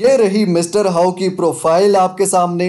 ये रही mister how की प्रोफाइल आपके सामने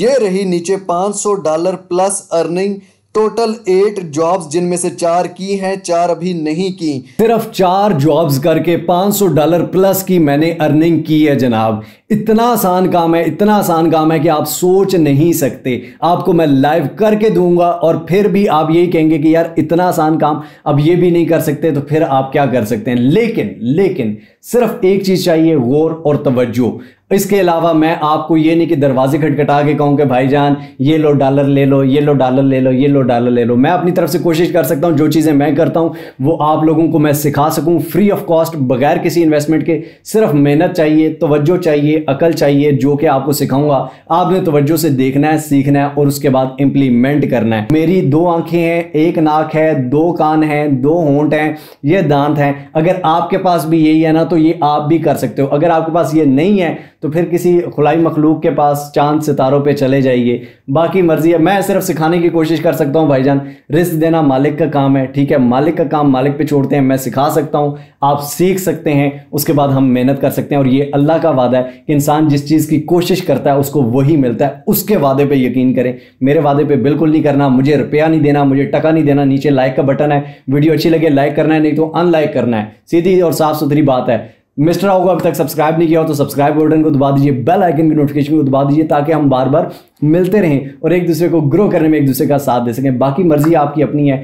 ये रही नीचे 500 dollar plus earning total eight jobs जिनमें से चार की हैं चार अभी नहीं की सिर्फ चार जॉब्स करके 500 डॉलर प्लस की मैंने अर्निंग की है जनाब इतना आसान काम है इतना आसान काम है कि आप सोच नहीं सकते आपको मैं लाइव करके दूंगा और फिर भी आप यही कहेंगे कि यार इतना आसान काम अब ये भी नहीं कर सकते तो फिर आप क्या कर सकते हैं लेकिन लेकिन सिर्फ एक चीज़ चाहिए गौर और तवज्जो इसके अलावा मैं आपको ये नहीं कि दरवाजे खटखटा के कहूँ कि भाई जान ये लो डॉलर ले लो ये लो डॉलर ले लो ये लो डॉलर ले लो मैं अपनी तरफ से कोशिश कर सकता हूँ जो चीज़ें मैं करता हूँ वो आप लोगों को मैं सिखा सकूँ फ्री ऑफ कॉस्ट बगैर किसी इन्वेस्टमेंट के सिर्फ मेहनत चाहिए तोज्जो चाहिए अकल चाहिए जो कि आपको सिखाऊंगा आपने तवज्जो से देखना है सीखना है और उसके बाद इंप्लीमेंट करना है मेरी दो आंखें हैं एक नाक है दो कान हैं दो होंठ हैं ये दांत हैं अगर आपके पास भी यही है ना तो ये आप भी कर सकते हो अगर आपके पास ये नहीं है तो फिर किसी खुलाई मखलूक के पास चांद सितारों पर चले जाइए बाकी मर्जी है मैं सिर्फ सिखाने की कोशिश कर सकता हूँ भाईजान रिस्क देना मालिक का काम है ठीक है मालिक का काम मालिक पे छोड़ते हैं मैं सिखा सकता हूँ आप सीख सकते हैं उसके बाद हम मेहनत कर सकते हैं और ये अल्लाह का वादा है इंसान जिस चीज़ की कोशिश करता है उसको वही मिलता है उसके वादे पे यकीन करें मेरे वादे पे बिल्कुल नहीं करना मुझे रुपया नहीं देना मुझे टका नहीं देना नीचे लाइक का बटन है वीडियो अच्छी लगे लाइक करना है नहीं तो अनलाइक करना है सीधी और साफ सुथरी बात है मिस्टर राव को अब तक सब्सक्राइब नहीं किया हो तो सब्सक्राइब बटन को दबा दीजिए बेल आइकन की नोटिफिकेशन को दबा दीजिए ताकि हम बार बार मिलते रहें और एक दूसरे को ग्रो करने में एक दूसरे का साथ दे सकें बाकी मर्जी आपकी अपनी है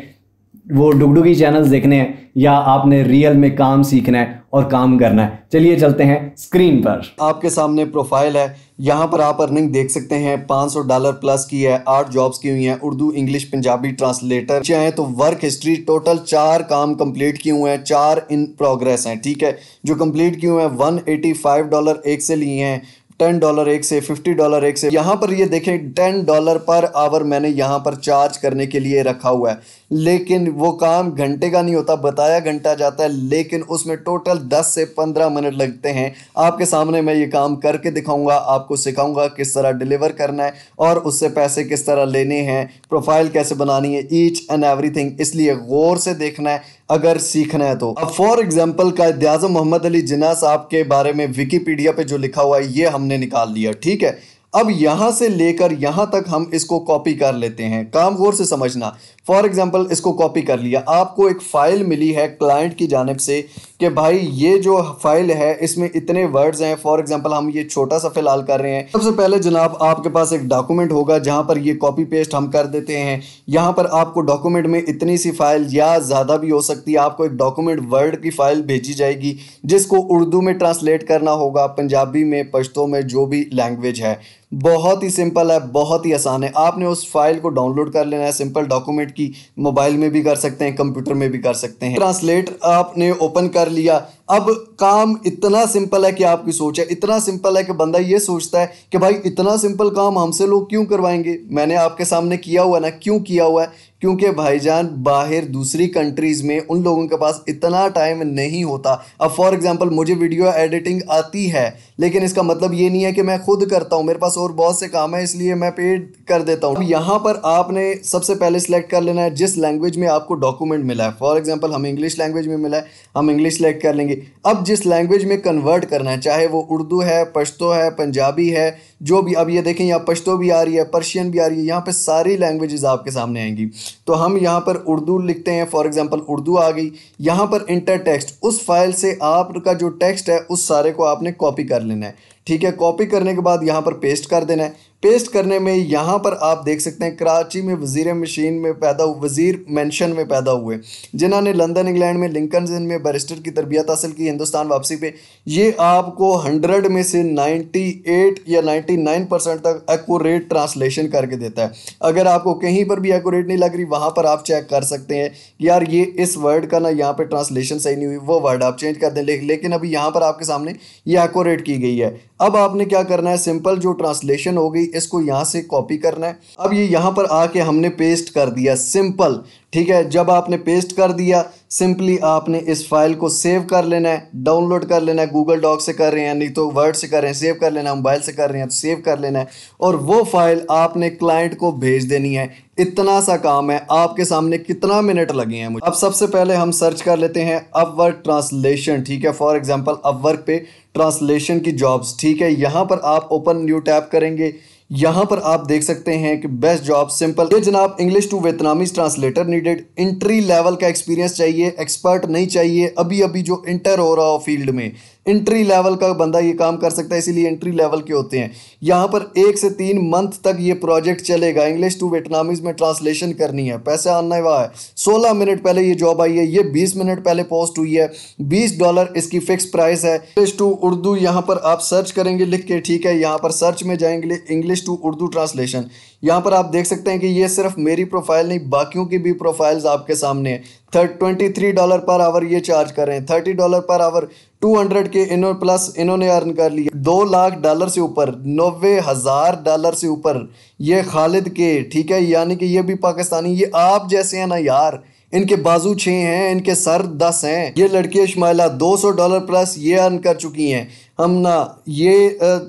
वो डुगडुगी चैनल्स देखने हैं या आपने रियल में काम सीखना है और काम करना है चलिए चलते हैं स्क्रीन पर आपके सामने प्रोफाइल है यहाँ पर आप अर्निंग देख सकते हैं 500 डॉलर प्लस की है आठ जॉब्स की हुई हैं उर्दू इंग्लिश पंजाबी ट्रांसलेटर चाहे तो वर्क हिस्ट्री टोटल चार काम कंप्लीट किए हुए हैं चार इन प्रोग्रेस हैं ठीक है जो कंप्लीट किए हुए हैं वन डॉलर एक से लिए हैं टेन डॉलर एक से फिफ्टी डॉलर एक से यहाँ पर ये देखें टेन डॉलर पर आवर मैंने यहाँ पर चार्ज करने के लिए रखा हुआ है लेकिन वो काम घंटे का नहीं होता बताया घंटा जाता है लेकिन उसमें टोटल 10 से 15 मिनट लगते हैं आपके सामने मैं ये काम करके दिखाऊंगा आपको सिखाऊंगा किस तरह डिलीवर करना है और उससे पैसे किस तरह लेने हैं प्रोफाइल कैसे बनानी है ईच एंड एवरीथिंग इसलिए गौर से देखना है अगर सीखना है तो अब फॉर एग्जाम्पल का मोहम्मद अली जिना साहब के बारे में विकीपीडिया पे जो लिखा हुआ है ये हमने निकाल लिया ठीक है अब यहाँ से लेकर यहां तक हम इसको कॉपी कर लेते हैं काम गौर से समझना फॉर एग्जाम्पल इसको कॉपी कर लिया आपको एक फ़ाइल मिली है क्लाइंट की जानब से कि भाई ये जो फाइल है इसमें इतने वर्ड्स हैं फॉर एग्जाम्पल हम ये छोटा सा फिलहाल कर रहे हैं सबसे पहले जनाब आपके पास एक डॉक्यूमेंट होगा जहाँ पर ये कॉपी पेस्ट हम कर देते हैं यहाँ पर आपको डॉक्यूमेंट में इतनी सी फाइल या ज़्यादा भी हो सकती है आपको एक डॉक्यूमेंट वर्ड की फ़ाइल भेजी जाएगी जिसको उर्दू में ट्रांसलेट करना होगा पंजाबी में पश्तो में जो भी लैंग्वेज है बहुत ही सिंपल है बहुत ही आसान है आपने उस फाइल को डाउनलोड कर लेना है सिंपल डॉक्यूमेंट की मोबाइल में भी कर सकते हैं कंप्यूटर में भी कर सकते हैं ट्रांसलेट आपने ओपन कर लिया अब काम इतना सिंपल है कि आपकी सोच है इतना सिंपल है कि बंदा ये सोचता है कि भाई इतना सिंपल काम हमसे लोग क्यों करवाएंगे मैंने आपके सामने किया हुआ ना क्यों किया हुआ है क्योंकि भाईजान बाहर दूसरी कंट्रीज़ में उन लोगों के पास इतना टाइम नहीं होता अब फॉर एग्जांपल मुझे वीडियो एडिटिंग आती है लेकिन इसका मतलब ये नहीं है कि मैं खुद करता हूँ मेरे पास और बहुत से काम है इसलिए मैं पेड कर देता हूँ यहाँ पर आपने सबसे पहले सिलेक्ट कर लेना है जिस लैंग्वेज में आपको डॉक्यूमेंट मिला है फॉर एग्जाम्पल हम इंग्लिश लैंग्वेज में मिला है हम इंग्लिश सेलेक्ट कर लेंगे अब जिस लैंग्वेज में कन्वर्ट करना है चाहे वो उर्दू है पश्तो है पंजाबी है जो भी अब ये देखें यहाँ पश्तो भी आ रही है पर्शियन भी आ रही है यहाँ पर सारी लैंग्वेजेस आपके सामने आएंगी तो हम यहाँ पर उर्दू लिखते हैं फॉर एग्ज़ाम्पल उर्दू आ गई यहाँ पर इंटर टेक्स्ट उस फाइल से आपका जो टेक्स्ट है उस सारे को आपने कॉपी कर लेना है ठीक है कॉपी करने के बाद यहाँ पर पेस्ट कर देना है पेस्ट करने में यहाँ पर आप देख सकते हैं कराची में वजीर मशीन में पैदा वजीर मेंशन में पैदा हुए जिन्होंने लंदन इंग्लैंड में लिंकन में बैरिस्टर की तरबियत हासिल की हिंदुस्तान वापसी पे ये आपको हंड्रेड में से नाइन्टी एट या नाइन्टी नाइन परसेंट तक एकूरेट ट्रांसलेशन करके देता है अगर आपको कहीं पर भी एकूरेट नहीं लग रही वहाँ पर आप चेक कर सकते हैं यार ये इस वर्ड का ना यहाँ पर ट्रांसलेशन सही नहीं हुई वो वर्ड आप चेंज कर दें लेकिन अभी यहाँ पर आपके सामने ये एकूरेट की गई है अब आपने क्या करना है सिंपल जो ट्रांसलेशन हो गई इसको यहाँ से कॉपी करना है अब ये यहाँ पर आके हमने पेस्ट कर दिया सिंपल ठीक है जब आपने पेस्ट कर दिया सिंपली आपने इस फाइल को सेव कर लेना है डाउनलोड कर लेना है गूगल डॉक से कर रहे हैं नहीं तो वर्ड से कर रहे हैं सेव कर लेना है मोबाइल से कर रहे हैं तो सेव कर लेना है और वो फाइल आपने क्लाइंट को भेज देनी है इतना सा काम है आपके सामने कितना मिनट लगे हैं मुझे अब सबसे पहले हम सर्च कर लेते हैं अपवर्क ट्रांसलेशन ठीक है फॉर एग्जाम्पल अपवर्क पे ट्रांसलेशन की जॉब्स ठीक है यहाँ पर आप ओपन न्यू टैप करेंगे यहाँ पर आप देख सकते हैं कि बेस्ट जॉब सिंपल ये जनाब English to Vietnamese translator needed entry level का एक्सपीरियंस चाहिए एक्सपर्ट नहीं चाहिए अभी अभी जो इंटर हो रहा हो फील्ड में एंट्री लेवल का बंदा ये काम कर सकता है इसीलिए एंट्री लेवल के होते हैं यहाँ पर एक से तीन मंथ तक ये प्रोजेक्ट चलेगा इंग्लिश टू वियतनामीज में ट्रांसलेशन करनी है पैसा आना हुआ है सोलह मिनट पहले ये जॉब आई है ये बीस मिनट पहले पोस्ट हुई है बीस डॉलर इसकी फिक्स प्राइस है इंग्लिश टू उर्दू यहाँ पर आप सर्च करेंगे लिख के ठीक है यहाँ पर सर्च में जाएंगे इंग्लिश टू उर्दू ट्रांसलेशन यहाँ पर आप देख सकते हैं कि ये सिर्फ मेरी प्रोफाइल नहीं बाकियों की भी प्रोफाइल्स आपके सामने है thirty twenty three dollar per hour ये चार्ज कर रहे हैं thirty dollar per hour two hundred के इनो प्लस इन्होंने अर्न कर लिया दो लाख डॉलर से ऊपर नब्बे हज़ार डॉलर से ऊपर ये खालिद के ठीक है यानी कि ये भी पाकिस्तानी ये आप जैसे हैं ना यार इनके बाजू छः हैं इनके सर दस हैं ये लड़की इशमाइला दो सौ डॉलर प्लस ये अर्न कर चुकी हैं हम ना ये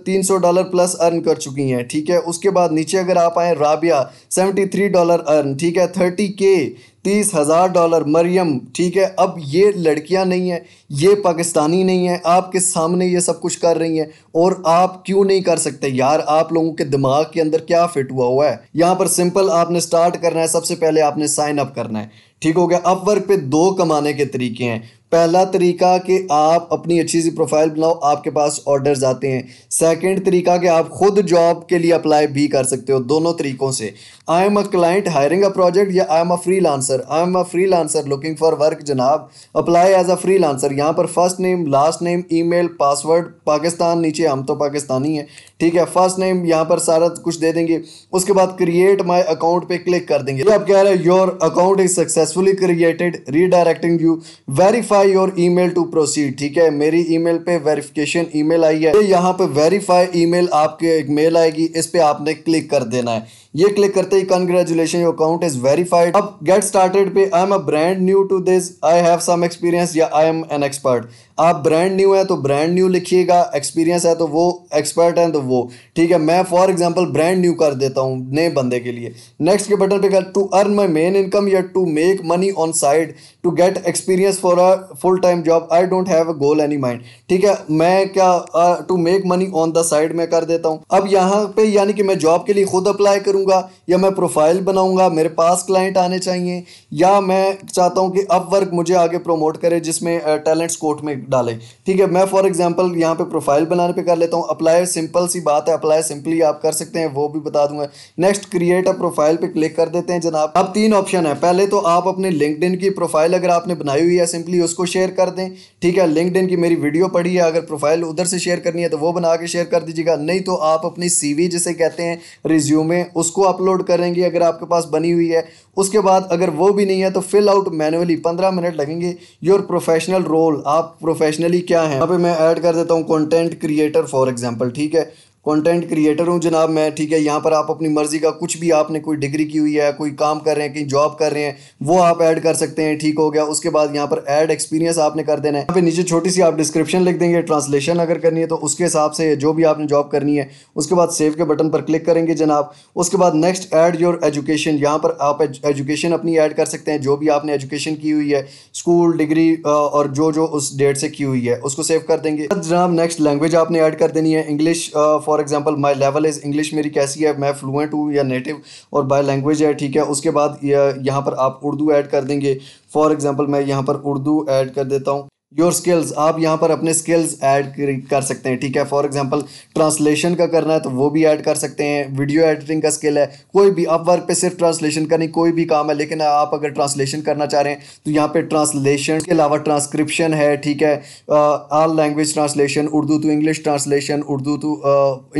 तीन सौ डॉलर प्लस अर्न कर चुकी हैं ठीक है उसके बाद नीचे अगर आप आए Rabia seventy three dollar earn ठीक है थर्टी के तीस हज़ार डॉलर मरियम ठीक है अब ये लड़कियां नहीं हैं ये पाकिस्तानी नहीं हैं आपके सामने ये सब कुछ कर रही हैं और आप क्यों नहीं कर सकते यार आप लोगों के दिमाग के अंदर क्या फिट हुआ हुआ है यहाँ पर सिंपल आपने स्टार्ट करना है सबसे पहले आपने साइन अप करना है ठीक हो गया अपवर्क पे दो कमाने के तरीके हैं पहला तरीका कि आप अपनी अच्छी सी प्रोफाइल बनाओ आपके पास ऑर्डर्स आते हैं सेकंड तरीका कि आप खुद जॉब के लिए अप्लाई भी कर सकते हो दोनों तरीकों से I am a client hiring a project या I am a freelancer I am a freelancer looking for work जनाब apply as a freelancer यहाँ पर first name last name email password Pakistan नीचे हम तो पाकिस्तानी हैं ठीक है फर्स्ट नेम यहाँ पर सारा कुछ दे देंगे उसके बाद क्रिएट माई अकाउंट पे क्लिक कर देंगे आप कह रहे हैं your account is successfully created redirecting you verify verify your email to proceed ठीक है मेरी ईमेल पे वेरिफिकेशन ईमेल आई है यहाँ पे वेरीफाई ईमेल आपके एक मेल आएगी इस पर आपने क्लिक कर देना है ये क्लिक करते ही congratulation your account is verified अब गेट स्टार्टेड पे I am a brand new to this I have some experience या आई एम एन एक्सपर्ट आप ब्रांड न्यू है तो ब्रांड न्यू लिखिएगा एक्सपीरियंस है तो वो एक्सपर्ट है तो वो ठीक है मैं फॉर एग्जाम्पल ब्रांड न्यू कर देता हूँ नए बंदे के लिए नेक्स्ट के बटन पे to earn my main income या to make money on side to get experience for a full time job I don't have a goal any mind ठीक है मैं क्या to make money on the side में कर देता हूँ अब यहाँ पे यानी कि मैं जॉब के लिए खुद अप्लाई करूंगा करूंगा या मैं प्रोफाइल बनाऊंगा मेरे पास क्लाइंट आने चाहिए या मैं चाहता हूं कि अपवर्क मुझे आगे प्रोमोट करे जिसमें टैलेंट्स कोर्ट में डाले ठीक है मैं फॉर एग्जांपल यहां पे प्रोफाइल बनाने पे कर लेता हूं अप्लाई सिंपल सी बात है अप्लाई सिंपली आप कर सकते हैं वो भी बता दूंगा नेक्स्ट क्रिएट अ प्रोफाइल पर क्लिक कर देते हैं जनाब अब तीन ऑप्शन है पहले तो आप अपने लिंकड की प्रोफाइल अगर आपने बनाई हुई है सिंपली उसको शेयर कर दें ठीक है लिंकड की मेरी वीडियो पड़ी है अगर प्रोफाइल उधर से शेयर करनी है तो वो बना के शेयर कर दीजिएगा नहीं तो आप अपनी सीवी जिसे कहते हैं रिज्यूमे उस उसको अपलोड करेंगे अगर आपके पास बनी हुई है उसके बाद अगर वो भी नहीं है तो फिल आउट मैनुअली पंद्रह मिनट लगेंगे योर प्रोफेशनल रोल आप प्रोफेशनली क्या है यहाँ पे मैं ऐड कर देता हूँ कंटेंट क्रिएटर फॉर एग्जांपल ठीक है कंटेंट क्रिएटर हूँ जनाब मैं ठीक है यहाँ पर आप अपनी मर्ज़ी का कुछ भी आपने कोई डिग्री की हुई है कोई काम कर रहे हैं कहीं जॉब कर रहे हैं वो आप ऐड कर सकते हैं ठीक हो गया उसके बाद यहाँ पर ऐड एक्सपीरियंस आपने कर देना है यहाँ पे नीचे छोटी सी आप डिस्क्रिप्शन लिख देंगे ट्रांसलेशन अगर करनी है तो उसके हिसाब से जो भी आपने जॉब करनी है उसके बाद सेव के बटन पर क्लिक करेंगे जनाब उसके बाद नेक्स्ट ऐड योर एजुकेशन यहाँ पर आप एजुकेशन अपनी ऐड कर सकते हैं जो भी आपने एजुकेशन की हुई है स्कूल डिग्री और जो जो उस डेट से की हुई है उसको सेव कर देंगे जनाब नेक्स्ट लैंग्वेज आपने ऐड कर देनी है English for for example my level is English मेरी कैसी है मैं फ्लुएंट हूँ या नेटिव और बाय लैंग्वेज है ठीक है उसके बाद यहाँ पर आप उर्दू ऐड कर देंगे फॉर एग्ज़ाम्पल मैं यहाँ पर उर्दू ऐड कर देता हूँ योर स्किल्स आप यहाँ पर अपने स्किल्स ऐड कर सकते हैं ठीक है फॉर एग्जांपल ट्रांसलेशन का करना है तो वो भी ऐड कर सकते हैं वीडियो एडिटिंग का स्किल है कोई भी आप वर्क पे सिर्फ ट्रांसलेशन का नहीं कोई भी काम है लेकिन आप अगर ट्रांसलेशन करना चाह रहे हैं तो यहाँ पे ट्रांसलेशन के अलावा ट्रांसक्रिप्शन है ठीक है all language translation Urdu to English translation Urdu to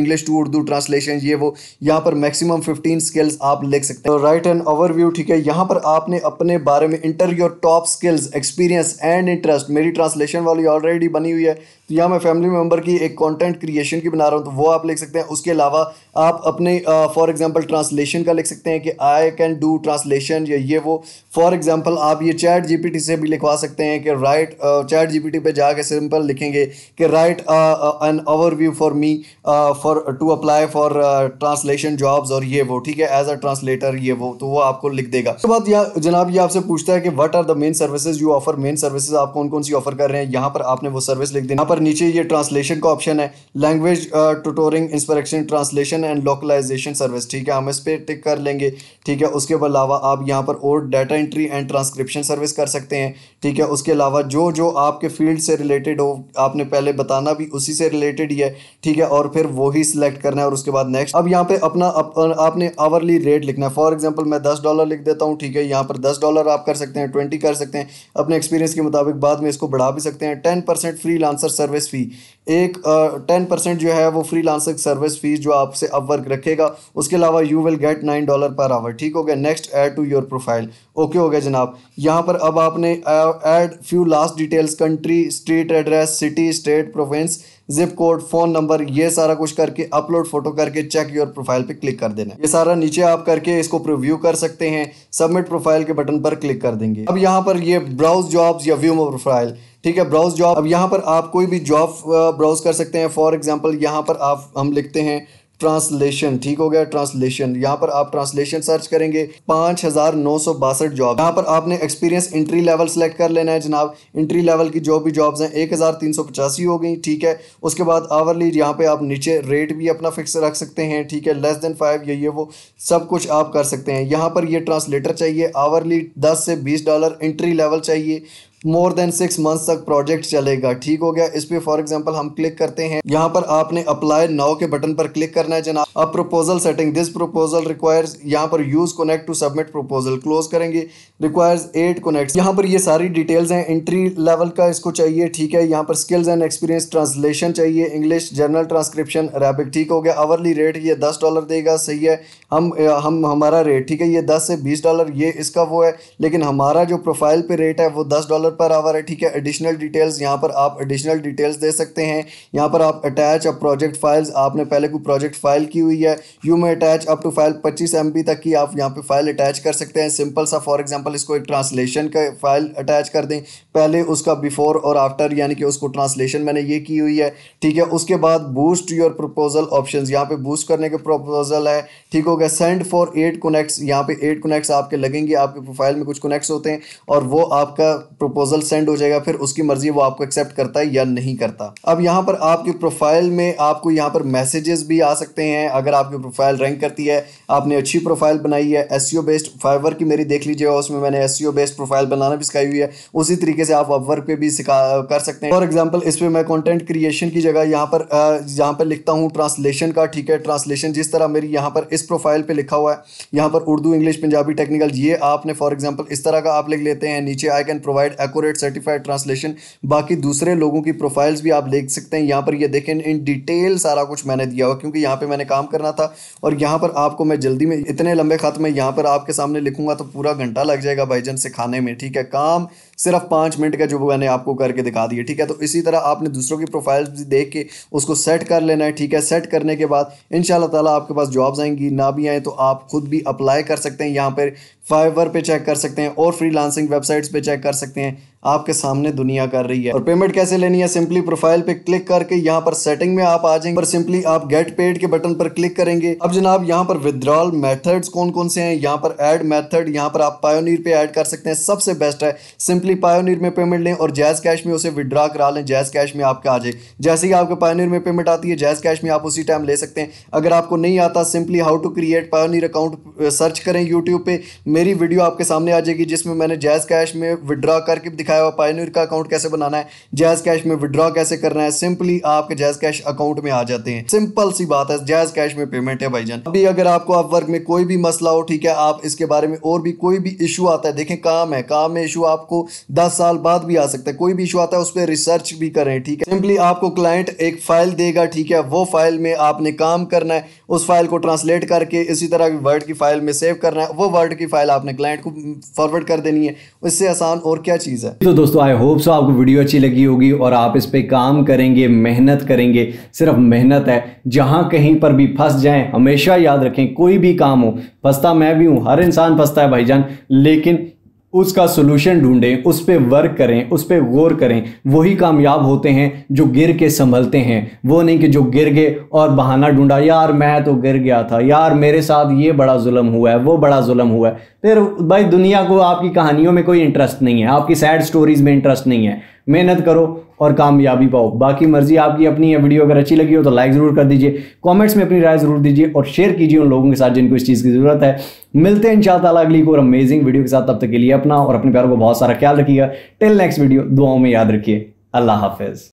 English to Urdu translation ये वो यहाँ पर मैक्सिमम फिफ्टीन स्किल्स आप लिख सकते हैं राइट एंड ओवरव्यू ठीक है यहाँ पर आपने अपने बारे में enter your top skills experience and interest मेरी ट्रांसलेशन वाली ऑलरेडी बनी हुई है तो यहाँ मैं फैमिली मेम्बर की एक कॉन्टेंट क्रिएशन की बना रहा हूँ तो वो आप लिख सकते हैं उसके अलावा आप अपने फॉर एग्जाम्पल ट्रांसलेशन का लिख सकते हैं कि आई कैन डू ट्रांसलेशन या ये वो फॉर एग्जाम्पल आप ये चैट जीपीटी से भी लिखवा सकते हैं कि write chat G P T पर जाकर सिंपल लिखेंगे कि write an overview for me for to apply for translation jobs और ये वो ठीक है एज अ ट्रांसलेटर ये वो तो वो आपको लिख देगा उसके बाद जनाब ये आपसे पूछता है कि what are the main services you offer main services आप कौन कौन सी ऑफर ऑफर कर रहे हैं यहाँ पर आपने वो सर्विस लिख दी यहाँ पर नीचे ये ट्रांसलेशन का ऑप्शन है language tutoring interpretation translation and localisation service ठीक है हम इस पर टिक कर लेंगे ठीक है उसके अलावा आप यहाँ पर और data entry and transcription service कर सकते हैं ठीक है उसके अलावा जो जो आपके फील्ड से रिलेटेड हो आपने पहले बताना भी उसी से रिलेटेड ही है ठीक है और फिर वही सिलेक्ट करना है और उसके बाद नेक्स्ट अब यहाँ पे अपना अप, आपने आवरली रेट लिखना है फॉर एग्जाम्पल मैं दस डॉलर लिख देता हूँ ठीक है यहाँ पर दस डॉलर आप कर सकते हैं ट्वेंटी कर सकते हैं अपने एक्सपीरियंस के मुताबिक बाद में इसको बढ़ा भी सकते हैं ten percent freelancer service fee एक टेन uh, परसेंट जो है वो फ्री लांसर सर्विस फ़ीस जो आपसे अपवर्क रखेगा उसके अलावा you will get nine dollar per hour ठीक हो गया next add to your profile okay हो गया जनाब यहाँ पर अब आपने add few last details country street address city state province zip code phone number ये सारा कुछ करके अपलोड फोटो करके चेक योर प्रोफाइल पे क्लिक कर देना ये सारा नीचे आप करके इसको प्रिव्यू कर सकते हैं सबमिट प्रोफाइल के बटन पर क्लिक कर देंगे अब यहाँ पर ये ब्राउज जॉब्स या व्यू प्रोफाइल ठीक है ब्राउज जॉब अब यहाँ पर आप कोई भी जॉब ब्राउज कर सकते हैं फॉर एग्जाम्पल यहाँ पर आप हम लिखते हैं ट्रांसलेशन ठीक हो गया ट्रांसलेशन यहाँ पर आप ट्रांसलेशन सर्च करेंगे पाँच हज़ार नौ सौ बासठ जॉब यहाँ पर आपने एक्सपीरियंस इंट्री लेवल सेलेक्ट कर लेना है जनाब इंट्री लेवल की जो भी जॉब्स हैं एक हज़ार तीन सौ पचासी हो गई ठीक है उसके बाद आवरली यहाँ पे आप नीचे रेट भी अपना फिक्स रख सकते हैं ठीक है लेस देन फाइव ये ये वो सब कुछ आप कर सकते हैं यहाँ पर ये ट्रांसलेटर चाहिए आवरली दस से बीस डॉलर इंट्री लेवल चाहिए मोर देन सिक्स मंथ तक प्रोजेक्ट चलेगा ठीक हो गया इस पर फॉर एग्जाम्पल हम क्लिक करते हैं यहाँ पर आपने अप्लाई नाउ के बटन पर क्लिक करना है जनाब अब proposal setting this proposal requires यहाँ पर use connect to submit proposal close करेंगे रिक्वायर्स एट कनेक्ट यहाँ पर ये सारी डिटेल्स हैं एंट्री लेवल का इसको चाहिए ठीक है यहाँ पर स्किल्स एंड एक्सपीरियंस ट्रांसलेशन चाहिए इंग्लिश जनरल ट्रांसक्रिप्शन अरेबिक ठीक हो गया आवरली रेट ये दस डॉलर देगा सही है हम हम हमारा रेट ठीक है ये दस से बीस डॉलर ये इसका वो है लेकिन हमारा जो प्रोफाइल पे रेट है वो दस डॉलर डॉलर पर आवर है ठीक है एडिशनल डिटेल्स यहाँ पर आप एडिशनल डिटेल्स दे सकते हैं यहाँ पर आप अटैच अब प्रोजेक्ट फाइल्स आपने पहले कोई प्रोजेक्ट फाइल की हुई है यू में अटैच अप टू फाइल पच्चीस एम तक की आप यहाँ पर फाइल अटैच कर सकते हैं सिंपल सा फॉर एग्जाम्पल इसको एक ट्रांसलेशन का फाइल अटैच कर दें पहले उसका बिफोर और आफ्टर यानी कि उसको ट्रांसलेशन मैंने ये की हुई है ठीक है उसके बाद बूस्ट योर प्रपोजल ऑप्शन यहाँ पे बूस्ट करने के प्रपोजल है ठीक हो गया सेंड फॉर एट कोनेक्ट्स यहाँ पे एट कोनेक्ट्स आपके लगेंगे आपके प्रोफाइल में कुछ कोनेक्ट्स होते हैं और वो आपका प्रपोजल सेंड हो जाएगा फिर उसकी मर्जी वो आपको एक्सेप्ट करता है या नहीं करता अब यहाँ पर आपके प्रोफाइल में आपको यहाँ पर मैसेजेस भी आ सकते हैं अगर आपकी प्रोफाइल रैंक करती है आपने अच्छी प्रोफाइल बनाई है एस बेस्ड फाइवर की मेरी देख लीजिएगा उसमें मैंने एस बेस्ड प्रोफाइल बनाना भी सिखाई हुई है उसी तरीके से आप अपवर्क पर भी कर सकते हैं फॉर एग्जाम्पल इस पर मैं कॉन्टेंट क्रिएशन की जगह यहाँ पर यहाँ पर लिखता हूँ ट्रांसलेशन का ठीक है ट्रांसलेशन जिस तरह मेरी यहाँ पर इस प्रोफाइल पर लिखा हुआ है यहाँ पर उर्दू इंग्लिश पंजाबी टेक्निकल ये आपने फॉर एग्जाम्पल इस तरह का आप लिख लेते हैं नीचे I can provide accurate certified translation बाकी दूसरे लोगों की प्रोफाइल्स भी आप देख सकते हैं यहाँ पर ये देखें इन डिटेल सारा कुछ मैंने दिया हुआ क्योंकि यहाँ पर मैंने काम करना था और यहाँ पर आपको मैं जल्दी में इतने लंबे खत में यहाँ पर आपके सामने लिखूंगा तो पूरा घंटा लग जाएगा भाईजन सिखाने में ठीक है काम सिर्फ पाँच मिनट का जो मैंने आपको करके दिखा दिया ठीक है तो इसी तरह आपने दूसरों की प्रोफाइल भी देख के उसको सेट कर लेना है ठीक है सेट करने के बाद इन ताला आपके पास जॉब्स आएंगी ना भी आएँ तो आप खुद भी अप्लाई कर सकते हैं यहाँ पर फाइवर पर चेक कर सकते हैं और लांसिंग वेबसाइट्स पर चेक कर सकते हैं आपके सामने दुनिया कर रही है और पेमेंट कैसे लेनी है सिंपली प्रोफाइल पे क्लिक करके यहाँ पर सेटिंग में आप आ जाएंगे पर सिंपली आप गेट पेड के बटन पर क्लिक करेंगे अब जनाब यहाँ पर विद्रॉल मेथड्स कौन कौन से हैं यहाँ पर एड मेथड यहाँ पर आप पायोनीर पे ऐड कर सकते हैं सबसे बेस्ट है सिंपली पायोनीर में पेमेंट लें और जैज कैश में उसे विद्रॉ करा लें जैज कैश में आपका आ जाए जैसे ही आपके पायोनीर में पेमेंट आती है जैज कैश में आप उसी टाइम ले सकते हैं अगर आपको नहीं आता simply how to create Payoneer account search करें यूट्यूब पर मेरी वीडियो आपके सामने आ जाएगी जिसमें मैंने जैज कैश में विद्रॉ करके सिखाया हुआ पायनियर का अकाउंट कैसे बनाना है जैज कैश में विड्रॉ कैसे करना है सिंपली आपके जैज कैश अकाउंट में आ जाते हैं सिंपल सी बात है जैज कैश में पेमेंट है भाईजान अभी अगर आपको आप वर्क में कोई भी मसला हो ठीक है आप इसके बारे में और भी कोई भी इशू आता है देखें काम है काम में इशू आपको दस साल बाद भी आ सकता है कोई भी इशू आता है उस पर रिसर्च भी करें ठीक है सिंपली आपको क्लाइंट एक फाइल देगा ठीक है वो फाइल में आपने काम करना है उस फाइल को ट्रांसलेट करके इसी तरह वर्ड की फाइल में सेव करना है वो वर्ड की फाइल आपने क्लाइंट को फॉरवर्ड कर देनी है इससे आसान और क्या चीज़ है तो दोस्तों आई होप सो आपको वीडियो अच्छी लगी होगी और आप इस पर काम करेंगे मेहनत करेंगे सिर्फ मेहनत है जहां कहीं पर भी फंस जाएं हमेशा याद रखें कोई भी काम हो फंसता मैं भी हूं हर इंसान फंसता है भाईजान लेकिन उसका सोल्यूशन ढूंढें उस पर वर्क करें उस पर गौर करें वही कामयाब होते हैं जो गिर के संभलते हैं वो नहीं कि जो गिर गए और बहाना ढूंढा यार मैं तो गिर गया था यार मेरे साथ ये बड़ा जुल्म हुआ है वो बड़ा जुल्म हुआ है फिर भाई दुनिया को आपकी कहानियों में कोई इंटरेस्ट नहीं है आपकी सैड स्टोरीज में इंटरेस्ट नहीं है मेहनत करो और कामयाबी पाओ बाकी मर्जी आपकी अपनी है वीडियो अगर अच्छी लगी हो तो लाइक ज़रूर कर दीजिए कमेंट्स में अपनी राय ज़रूर दीजिए और शेयर कीजिए उन लोगों के साथ जिनको इस चीज़ की ज़रूरत है मिलते हैं इन अगली को और अमेजिंग वीडियो के साथ तब तक के लिए अपना और अपने प्यारों को बहुत सारा ख्याल रखिएगा टिल नेक्स्ट वीडियो दुआओं में याद रखिए अल्लाह हाफिज़